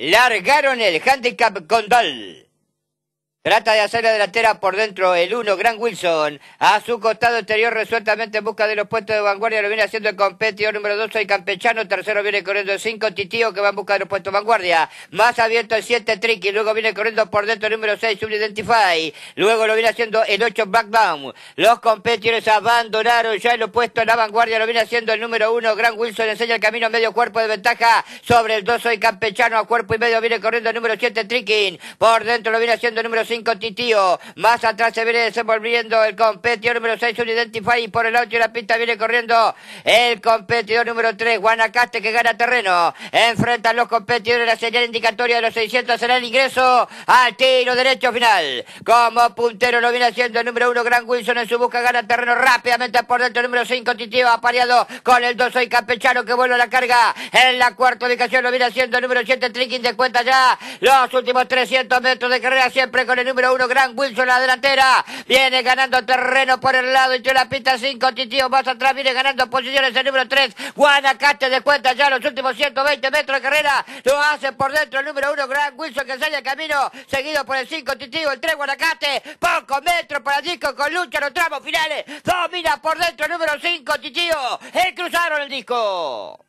largaron el handicap Condal! Trata de hacer la delantera por dentro el 1, Gran Wilson. A su costado exterior resueltamente en busca de los puestos de vanguardia. Lo viene haciendo el competidor número 2, soy Campechano. Tercero viene corriendo el 5, Titío, que va en busca de los puestos de vanguardia. Más abierto el 7, Tricky. Luego viene corriendo por dentro el número 6, Subidentify. Luego lo viene haciendo el 8, Backbound, Los competidores abandonaron ya el opuesto en la vanguardia. Lo viene haciendo el número 1, Gran Wilson. Enseña el camino medio cuerpo de ventaja sobre el 2, soy Campechano. A cuerpo y medio viene corriendo el número 7, Tricky. Por dentro lo viene haciendo el número 5 Titío. Más atrás se viene desenvolviendo el competidor número 6 un Identify y por el auto y la pista viene corriendo el competidor número 3 Guanacaste que gana terreno. Enfrentan los competidores la señal indicatoria de los 600 será el ingreso al tiro derecho final. Como puntero lo viene haciendo el número 1 Gran Wilson en su busca gana terreno rápidamente por dentro el número 5 Titío apareado con el 2 y Campechano que vuelve a la carga en la cuarta ubicación lo viene haciendo el número 7 Trinking de cuenta ya los últimos 300 metros de carrera siempre con el número uno, Gran Wilson, la delantera. Viene ganando terreno por el lado, tiene la pista cinco Titío más atrás, viene ganando posiciones el número 3, Guanacate de cuenta ya los últimos 120 metros de carrera. Lo hace por dentro el número uno, Gran Wilson, que sale al camino, seguido por el cinco Titío, el tres Guanacate poco metro para disco con lucha los tramos finales. Domina por dentro el número 5, Titío. El eh, cruzaron el disco.